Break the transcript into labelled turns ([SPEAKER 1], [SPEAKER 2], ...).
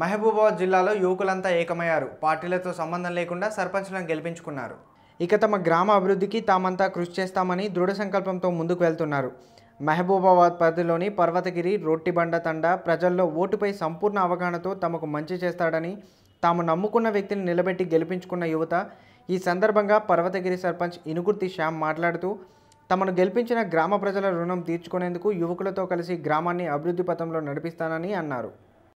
[SPEAKER 1] మహబూబాబాద్ జిల్లాలో యువకులంతా ఏకమయ్యారు పార్టీలతో సంబంధం లేకుండా సర్పంచ్లను గెలిపించుకున్నారు ఇక తమ గ్రామ అభివృద్ధికి తామంతా కృషి చేస్తామని దృఢ సంకల్పంతో ముందుకు వెళ్తున్నారు మహబూబాబాద్ పరిధిలోని పర్వతగిరి రొట్టిబండ తండ ప్రజల్లో ఓటుపై సంపూర్ణ అవగాహనతో తమకు మంచి చేస్తాడని తాము నమ్ముకున్న వ్యక్తిని నిలబెట్టి గెలిపించుకున్న యువత ఈ సందర్భంగా పర్వతగిరి సర్పంచ్ ఇనుగుర్తి శ్యామ్ మాట్లాడుతూ తమను గెలిపించిన గ్రామ ప్రజల రుణం తీర్చుకునేందుకు యువకులతో కలిసి గ్రామాన్ని అభివృద్ధి పథంలో నడిపిస్తానని అన్నారు